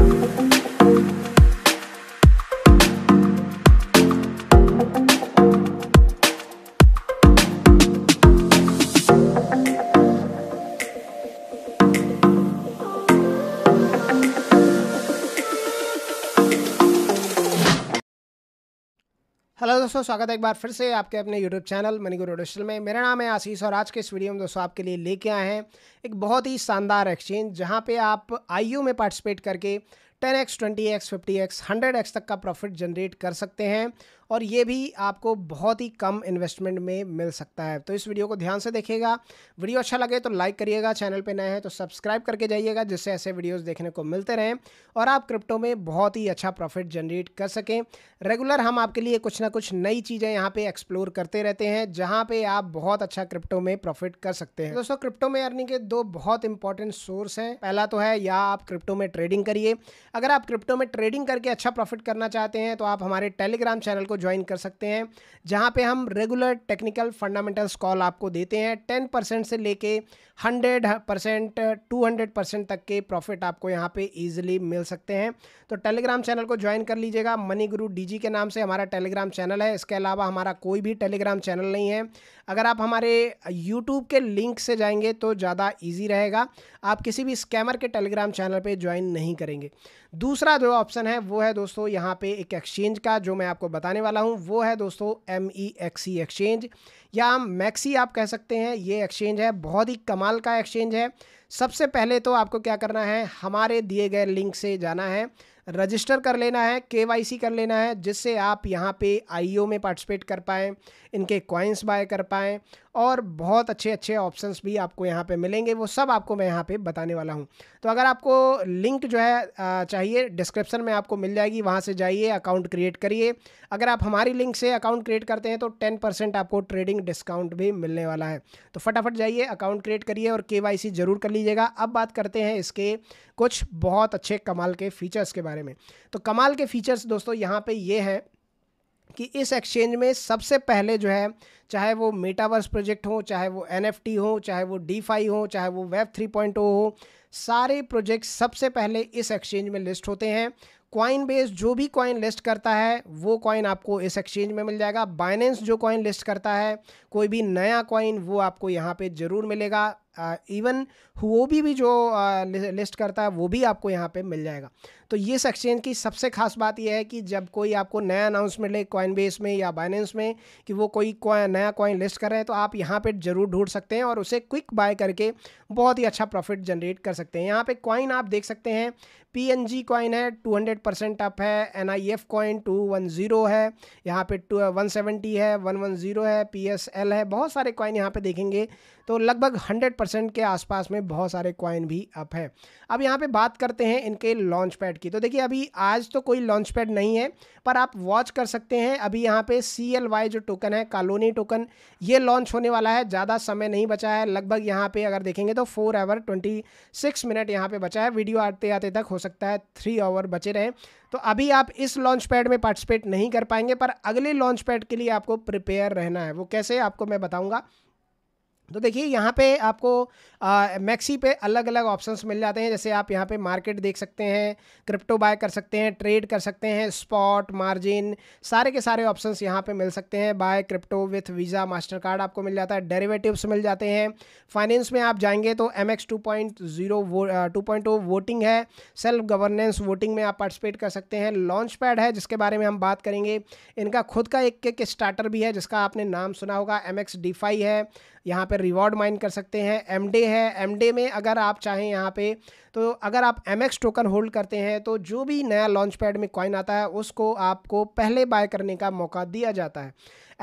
Thank you. Hello दोस्तों स्वागत है एक बार फिर से आपके अपने YouTube channel Money Guru Digital में मेरा नाम है आशीष और आज के इस वीडियो में दोस्तों आपके लिए लेके आए हैं एक बहुत ही शानदार एक्सचेंज जहां पे आप आईयू में पार्टिसिपेट करके 10x, 20x, 50x, 100x तक का प्रॉफिट जनरेट कर सकते हैं और ये भी आपको बहुत ही कम इन्वेस्टमेंट में मिल सकता है तो इस वीडियो को ध्यान से देखिएगा वीडियो अच्छा लगे तो लाइक करिएगा चैनल पर नए हैं तो सब्सक्राइब करके जाइएगा जिससे ऐसे वीडियोज़ देखने को मिलते रहें और आप क्रिप्टो में बहुत ही अच्छा प्रॉफिट जनरेट कर सकें रेगुलर हम आपके लिए कुछ ना कुछ नई चीज़ें यहाँ पर एक्सप्लोर करते रहते हैं जहाँ पर आप बहुत अच्छा क्रिप्टो में प्रॉफिट कर सकते हैं दोस्तों क्रिप्टो में अर्निंग के दो बहुत इंपॉर्टेंट सोर्स हैं पहला तो है या आप क्रिप्टो में ट्रेडिंग करिए अगर आप क्रिप्टो में ट्रेडिंग करके अच्छा प्रॉफिट करना चाहते हैं तो आप हमारे टेलीग्राम चैनल को ज्वाइन कर सकते हैं जहाँ पे हम रेगुलर टेक्निकल फंडामेंटल्स कॉल आपको देते हैं टेन परसेंट से लेके hundred percent two hundred percent तक के प्रॉफिट आपको यहाँ पे ईजिली मिल सकते हैं तो टेलीग्राम चैनल को ज्वाइन कर लीजिएगा मनी गुरु डी के नाम से हमारा टेलीग्राम चैनल है इसके अलावा हमारा कोई भी टेलीग्राम चैनल नहीं है अगर आप हमारे यूट्यूब के लिंक से जाएंगे तो ज़्यादा ईजी रहेगा आप किसी भी स्कैमर के टेलीग्राम चैनल पर ज्वाइन नहीं करेंगे दूसरा जो ऑप्शन है वो है दोस्तों यहाँ पे एक एक्सचेंज का जो मैं आपको बताने वाला वाला हूँ वो है दोस्तों M E X C exchange या मैक्सी आप कह सकते हैं ये एक्सचेंज है बहुत ही कमाल का एक्सचेंज है सबसे पहले तो आपको क्या करना है हमारे दिए गए लिंक से जाना है रजिस्टर कर लेना है के कर लेना है जिससे आप यहाँ पे आईओ e में पार्टिसिपेट कर पाएँ इनके कॉइन्स बाय कर पाएँ और बहुत अच्छे अच्छे ऑप्शंस भी आपको यहाँ पे मिलेंगे वो सब आपको मैं यहाँ पे बताने वाला हूँ तो अगर आपको लिंक जो है चाहिए डिस्क्रिप्शन में आपको मिल जाएगी वहाँ से जाइए अकाउंट क्रिएट करिए अगर आप हमारी लिंक से अकाउंट क्रिएट करते हैं तो टेन परसेंट आपको ट्रेडिंग डिस्काउंट भी मिलने वाला है तो फटाफट जाइए अकाउंट क्रिएट करिए और के ज़रूर कर लीजिएगा अब बात करते हैं इसके कुछ बहुत अच्छे कमाल के फीचर्स के बारे में बारे में तो कमाल के फीचर्स दोस्तों यहाँ पे ये हैं कि इस एक्सचेंज में सबसे पहले जो है चाहे वो मेटावर्स प्रोजेक्ट हो चाहे वो एन हो चाहे वो डी हो चाहे वो वेब थ्री oh हो सारे प्रोजेक्ट सबसे पहले इस एक्सचेंज में लिस्ट होते हैं कॉइन बेस जो भी कॉइन लिस्ट करता है वो कॉइन आपको इस एक्सचेंज में मिल जाएगा बाइनेंस जो कॉइन लिस्ट करता है कोई भी नया कॉइन वो आपको यहाँ पे ज़रूर मिलेगा इवन हुओबी भी जो लिस्ट करता है वो भी आपको यहाँ पे मिल जाएगा तो ये इस एक्सचेंज की सबसे खास बात यह है कि जब कोई आपको नया अनाउंसमेंट ले कॉइन बेस में या बाइनेंस में कि वो कोई नया कॉइन लिस्ट कर रहे हैं तो आप यहाँ पर जरूर ढूंढ सकते हैं और उसे क्विक बाय करके बहुत ही अच्छा प्रॉफिट जनरेट कर सकते हैं यहाँ पर कॉइन आप देख सकते हैं पी एन जी कॉइन है टू हंड्रेड परसेंट अप है N I F coin two one zero है यहाँ पे टू वन सेवेंटी है वन वन ज़ीरो है पी एस एल है बहुत सारे कॉइन यहाँ पे देखेंगे तो लगभग हंड्रेड परसेंट के आसपास में बहुत सारे कॉइन भी अप है अब यहाँ पे बात करते हैं इनके लॉन्च पैड लॉन्चपैड की तो देखिए अभी आज तो कोई लॉन्चपैड नहीं है पर आप वॉच कर सकते हैं अभी यहाँ पे सी एल वाई जो टोकन है कॉलोनी टोकन ये लॉन्च होने वाला है ज़्यादा समय नहीं बचा है लगभग यहाँ पे अगर देखेंगे तो four hour twenty six minute यहाँ पे बचा है वीडियो आते आते तक हो सकता है थ्री आवर बचे रहें तो अभी आप इस लॉन्च पैड में पार्टिसिपेट नहीं कर पाएंगे पर अगले लॉन्च पैड के लिए आपको प्रिपेयर रहना है वो कैसे आपको मैं बताऊँगा तो देखिए यहाँ पे आपको मैक्सी पे अलग अलग ऑप्शंस मिल जाते हैं जैसे आप यहाँ पे मार्केट देख सकते हैं क्रिप्टो बाय कर सकते हैं ट्रेड कर सकते हैं स्पॉट मार्जिन सारे के सारे ऑप्शंस यहाँ पे मिल सकते हैं buy crypto with visa master card आपको मिल जाता है डेरिवेटिव्स मिल जाते हैं फाइनेंस में आप जाएंगे तो M X two point zero two point voting है सेल्फ गवर्नेंस वोटिंग में आप पार्टिसिपेट कर सकते हैं लॉन्च पैड है जिसके बारे में हम बात करेंगे इनका खुद का एक एक स्टार्टर भी है जिसका आपने नाम सुना होगा एम एक्स है यहाँ पे रिवॉर्ड माइन कर सकते हैं एम डे है एम डे में अगर आप चाहें यहाँ पे तो अगर आप एम एक्स टोकन होल्ड करते हैं तो जो भी नया लॉन्च पैड में कॉइन आता है उसको आपको पहले बाय करने का मौका दिया जाता है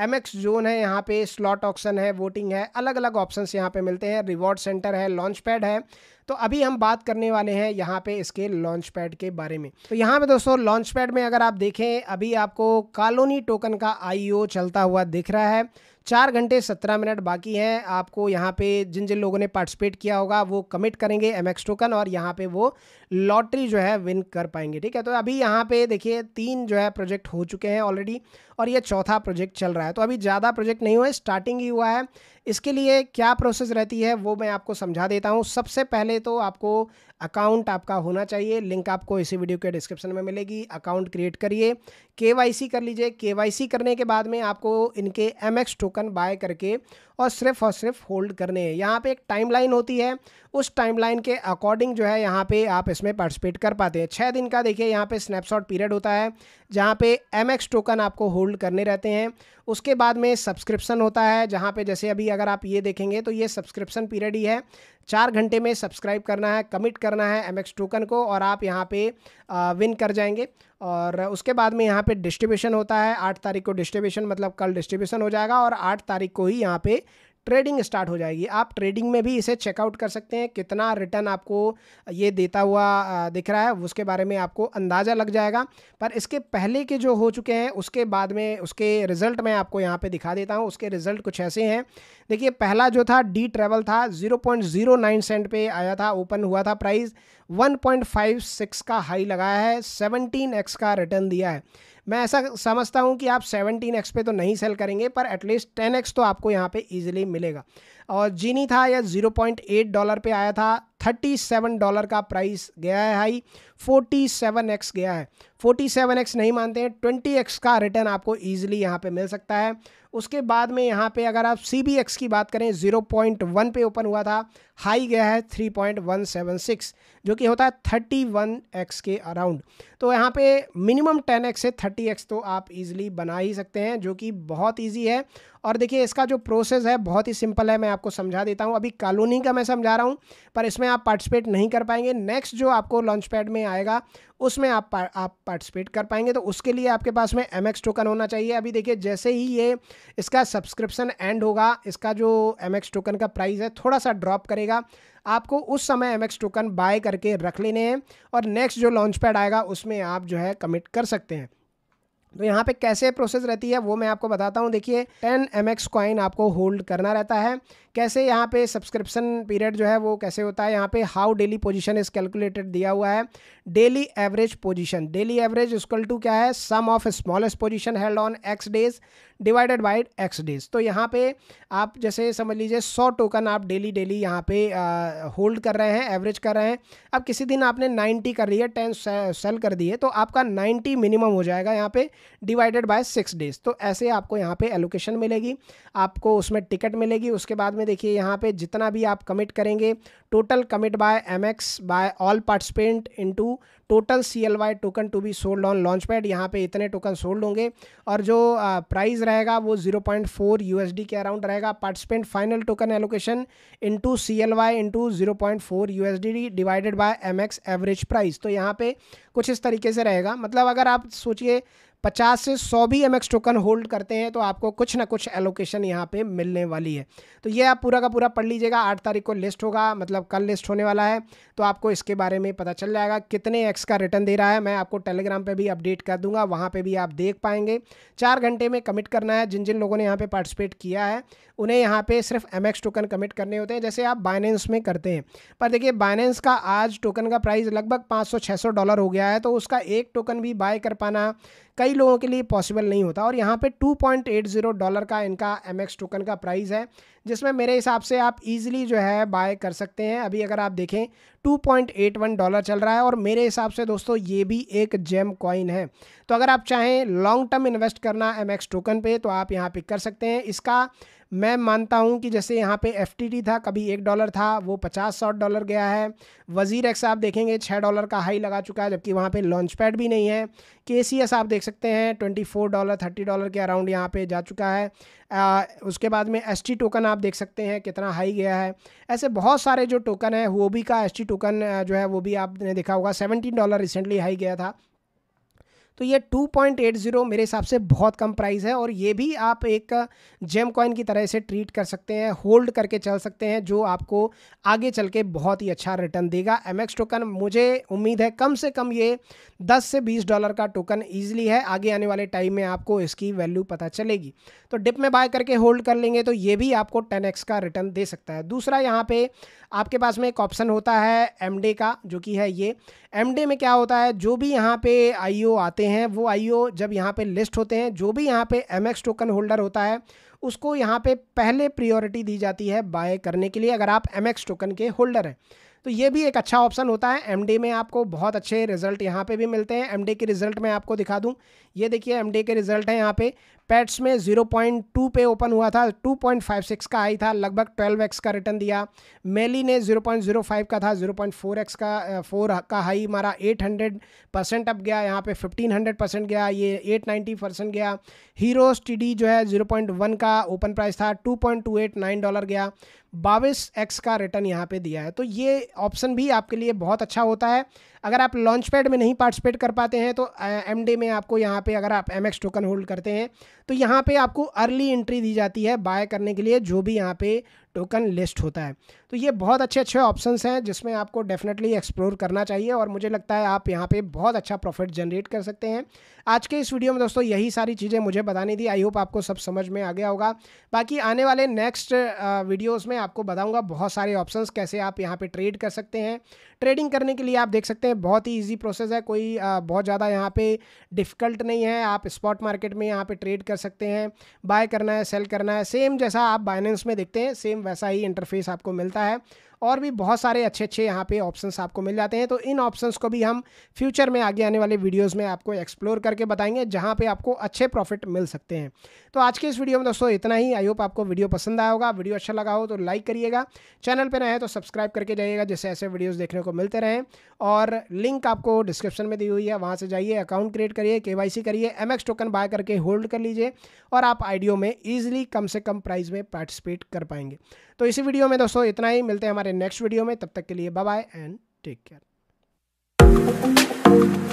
एम एक्स जोन है यहाँ पे स्लॉट ऑप्शन है वोटिंग है अलग अलग ऑप्शंस यहाँ पे मिलते हैं रिवॉर्ड सेंटर है लॉन्च पैड है तो अभी हम बात करने वाले हैं यहाँ पे इसके लॉन्च पैड के बारे में तो यहाँ पे दोस्तों लॉन्च पैड में अगर आप देखें अभी आपको कॉलोनी टोकन का आई e चलता हुआ दिख रहा है चार घंटे सत्रह मिनट बाकी हैं आपको यहाँ पे जिन जिन लोगों ने पार्टिसिपेट किया होगा वो कमिट करेंगे एम एक्स टोकन और यहाँ पे वो लॉटरी जो है विन कर पाएंगे ठीक है तो अभी यहाँ पे देखिए तीन जो है प्रोजेक्ट हो चुके हैं ऑलरेडी और ये चौथा प्रोजेक्ट चल रहा है है तो अभी ज़्यादा प्रोजेक्ट नहीं हुआ है स्टार्टिंग ही हुआ है इसके लिए क्या प्रोसेस रहती है वो मैं आपको समझा देता हूँ सबसे पहले तो आपको अकाउंट आपका होना चाहिए लिंक आपको इसी वीडियो के डिस्क्रिप्शन में मिलेगी अकाउंट क्रिएट करिए केवाईसी कर लीजिए केवाईसी करने के बाद में आपको इनके एमएक्स टोकन बाय करके और सिर्फ और सिर्फ होल्ड करने हैं यहाँ पे एक टाइमलाइन होती है उस टाइमलाइन के अकॉर्डिंग जो है यहाँ पे आप इसमें पार्टिसिपेट कर पाते हैं छः दिन का देखिए यहाँ पे स्नैपशॉट पीरियड होता है जहाँ पे एम टोकन आपको होल्ड करने रहते हैं उसके बाद में सब्सक्रिप्शन होता है जहाँ पे जैसे अभी अगर आप ये देखेंगे तो ये सब्सक्रिप्शन पीरियड ही है चार घंटे में सब्सक्राइब करना है कमिट करना है एम टोकन को और आप यहाँ पे विन कर जाएंगे और उसके बाद में यहाँ पे डिस्ट्रीब्यूशन होता है आठ तारीख को डिस्ट्रीब्यूशन मतलब कल डिस्ट्रीब्यूशन हो जाएगा और आठ तारीख को ही यहाँ पे ट्रेडिंग स्टार्ट हो जाएगी आप ट्रेडिंग में भी इसे चेकआउट कर सकते हैं कितना रिटर्न आपको ये देता हुआ दिख रहा है उसके बारे में आपको अंदाज़ा लग जाएगा पर इसके पहले के जो हो चुके हैं उसके बाद में उसके रिज़ल्ट मैं आपको यहाँ पे दिखा देता हूँ उसके रिज़ल्ट कुछ ऐसे हैं देखिए पहला जो था डी ट्रेवल था ज़ीरो सेंट पे आया था ओपन हुआ था प्राइस 1.56 का हाई लगाया है 17x का रिटर्न दिया है मैं ऐसा समझता हूँ कि आप 17x पे तो नहीं सेल करेंगे पर एटलीस्ट 10x तो आपको यहाँ पे इजीली मिलेगा और जीनी था या 0.8 डॉलर पे आया था थर्टी सेवन डॉलर का प्राइस गया है हाई फोर्टी सेवन एक्स गया है फोर्टी सेवन एक्स नहीं मानते हैं ट्वेंटी एक्स का रिटर्न आपको ईजिली यहाँ पर मिल सकता है उसके बाद में यहाँ पे अगर आप सी बी एक्स की बात करें जीरो पॉइंट वन पे ओपन हुआ था हाई गया है three point one seven six जो कि होता है थर्टी वन एक्स के अराउंड तो यहाँ पे मिनिमम टेन एक्स से थर्टी एक्स तो आप ईजिली बना ही सकते हैं जो कि बहुत ईजी है और देखिए इसका जो प्रोसेस है बहुत ही सिंपल है मैं आपको समझा देता हूँ अभी कॉलोनी का मैं समझा रहा हूँ पर इसमें आप पार्टिसिपेट नहीं कर पाएंगे नेक्स्ट जो आपको लॉन्च पैड में आएगा उसमें आप पा, आप पार्टिसिपेट कर पाएंगे तो उसके लिए आपके पास में एम एक्स टोकन होना चाहिए अभी देखिए जैसे ही ये इसका सब्सक्रिप्शन एंड होगा इसका जो एम एक्स टोकन का प्राइस है थोड़ा सा ड्रॉप करेगा आपको उस समय एम एक्स टोकन बाय करके रख लेने हैं और नेक्स्ट जो लॉन्च पैड आएगा उसमें आप जो है कमिट कर सकते हैं तो यहाँ पे कैसे प्रोसेस रहती है वो मैं आपको बताता हूँ देखिए टेन एम एक्स क्वाइन आपको होल्ड करना रहता है कैसे यहाँ पे सब्सक्रिप्शन पीरियड जो है वो कैसे होता है यहाँ पे how daily position is calculated दिया हुआ है daily average position daily average equal to क्या है sum of smallest position held on X days divided by X days तो यहाँ पे आप जैसे समझ लीजिए सौ टोकन आप डेली डेली यहाँ पे होल्ड कर रहे हैं एवरेज कर रहे हैं अब किसी दिन आपने नाइन्टी कर लिया है टेन सेल कर दी है तो आपका नाइन्टी मिनिमम हो जाएगा यहाँ पे डिवाइडेड बाय सिक्स डेज तो ऐसे आपको यहाँ पे एलोकेशन मिलेगी आपको उसमें टिकट मिलेगी उसके बाद में देखिए यहाँ पे जितना भी आप कमिट करेंगे total commit by M X by all participant into total C L Y token to be sold on launch pad यहाँ पर इतने टोकन सोल्ड होंगे और जो प्राइस रहेगा वो zero point four U S D के अराउंड रहेगा participant final token allocation into C L Y into zero point four U S D divided by M X average price तो यहाँ पे कुछ इस तरीके से रहेगा मतलब अगर आप सोचिए पचास से सौ भी एम टोकन होल्ड करते हैं तो आपको कुछ ना कुछ एलोकेशन यहाँ पे मिलने वाली है तो ये आप पूरा का पूरा पढ़ लीजिएगा आठ तारीख को लिस्ट होगा मतलब कल लिस्ट होने वाला है तो आपको इसके बारे में पता चल जाएगा कितने एक्स का रिटर्न दे रहा है मैं आपको टेलीग्राम पर भी अपडेट कर दूंगा वहाँ पर भी आप देख पाएंगे चार घंटे में कमिट करना है जिन जिन लोगों ने यहाँ पर पार्टिसिपेट किया है उन्हें यहाँ पर सिर्फ एम टोकन कमिट करने होते हैं जैसे आप बाइनेंस में करते हैं पर देखिए बाइनेंस का आज टोकन का प्राइस लगभग पाँच सौ डॉलर हो गया है तो उसका एक टोकन भी बाय कर पाना कई लोगों के लिए पॉसिबल नहीं होता और यहाँ पे 2.80 डॉलर का इनका एम टोकन का प्राइस है जिसमें मेरे हिसाब से आप इजीली जो है बाय कर सकते हैं अभी अगर आप देखें 2.81 डॉलर चल रहा है और मेरे हिसाब से दोस्तों ये भी एक जेम कॉइन है तो अगर आप चाहें लॉन्ग टर्म इन्वेस्ट करना एम टोकन पे तो आप यहाँ पिक कर सकते हैं इसका मैं मानता हूँ कि जैसे यहाँ पे एफ था कभी एक डॉलर था वो पचास सौ डॉलर गया है वज़ीर एक्स आप देखेंगे छः डॉलर का हाई लगा चुका है जबकि वहाँ पे लॉन्च पैड भी नहीं है के आप देख सकते हैं twenty four dollar thirty dollar के अराउंड यहाँ पे जा चुका है आ, उसके बाद में एस टोकन आप देख सकते हैं कितना हाई गया है ऐसे बहुत सारे जो टोकन है वो का एस टोकन जो है वो भी आपने देखा होगा सेवेंटीन डॉलर रिसेंटली हाई गया था तो ये 2.80 मेरे हिसाब से बहुत कम प्राइस है और ये भी आप एक जेम कॉइन की तरह से ट्रीट कर सकते हैं होल्ड करके चल सकते हैं जो आपको आगे चल के बहुत ही अच्छा रिटर्न देगा एम टोकन मुझे उम्मीद है कम से कम ये दस से बीस डॉलर का टोकन ईजिली है आगे आने वाले टाइम में आपको इसकी वैल्यू पता चलेगी तो डिप में बाय करके होल्ड कर लेंगे तो ये भी आपको टेन का रिटर्न दे सकता है दूसरा यहाँ पे आपके पास में एक ऑप्शन होता है एम का जो कि है ये एम में क्या होता है जो भी यहाँ पे आई आते हैं वो आईओ जब यहाँ पे लिस्ट होते हैं जो भी यहाँ पे एम टोकन होल्डर होता है उसको यहाँ पे पहले प्रियोरिटी दी जाती है बाय करने के लिए अगर आप एम टोकन के होल्डर हैं तो ये भी एक अच्छा ऑप्शन होता है एम में आपको बहुत अच्छे रिजल्ट यहाँ पे भी मिलते हैं एम के रिजल्ट मैं आपको दिखा दूँ ये देखिए एम के रिजल्ट है यहाँ पे पैट्स में 0.2 पे ओपन हुआ था 2.56 का आई था लगभग 12x का रिटर्न दिया मेली ने 0.05 का था 0.4x का फोर का हाई हमारा 800 परसेंट अप गया यहाँ पे 1500 परसेंट गया ये 890 परसेंट गया हीरोस टीडी जो है 0.1 का ओपन प्राइस था 2.289 डॉलर गया बाईस एक्स का रिटर्न यहाँ पे दिया है तो ये ऑप्शन भी आपके लिए बहुत अच्छा होता है अगर आप लॉन्च पैड में नहीं पार्टिसिपेट कर पाते हैं तो एम डे में आपको यहाँ पे अगर आप एम टोकन होल्ड करते हैं तो यहाँ पे आपको अर्ली एंट्री दी जाती है बाय करने के लिए जो भी यहाँ पे टोकन लिस्ट होता है तो ये बहुत अच्छे अच्छे ऑप्शंस हैं जिसमें आपको डेफिनेटली एक्सप्लोर करना चाहिए और मुझे लगता है आप यहाँ पे बहुत अच्छा प्रॉफिट जनरेट कर सकते हैं आज के इस वीडियो में दोस्तों यही सारी चीज़ें मुझे बतानी थी आई होप आपको सब समझ में आ गया होगा बाकी आने वाले नेक्स्ट वीडियोज़ में आपको बताऊँगा बहुत सारे ऑप्शन कैसे आप यहाँ पर ट्रेड कर सकते हैं ट्रेडिंग करने के लिए आप देख सकते हैं बहुत ही ईजी प्रोसेस है कोई बहुत ज़्यादा यहाँ पर डिफ़िकल्ट नहीं है आप स्पॉट मार्केट में यहाँ पर ट्रेड कर सकते हैं बाय करना है सेल करना है सेम जैसा आप बाइनेंस में देखते हैं सेम वैसा ही इंटरफेस आपको मिलता है और भी बहुत सारे अच्छे अच्छे यहाँ पे ऑप्शंस आपको मिल जाते हैं तो इन ऑप्शंस को भी हम फ्यूचर में आगे आने वाले वीडियोस में आपको एक्सप्लोर करके बताएंगे जहाँ पे आपको अच्छे प्रॉफिट मिल सकते हैं तो आज के इस वीडियो में दोस्तों इतना ही आई होप आपको वीडियो पसंद आया होगा वीडियो अच्छा लगा हो तो लाइक करिएगा चैनल पर रहें तो सब्सक्राइब करके जाइएगा जैसे ऐसे वीडियोज़ देखने को मिलते रहें और लिंक आपको डिस्क्रिप्शन में दी हुई है वहाँ से जाइए अकाउंट क्रिएट करिए के करिए एम टोकन बाय करके होल्ड कर लीजिए और आप आइडियो में ईजिली कम से कम प्राइस में पार्टिसिपेट कर पाएंगे तो इसी वीडियो में दोस्तों इतना ही मिलते हैं हमारे हमारे नेक्स्ट वीडियो में तब तक के लिए बाय एंड टेक केयर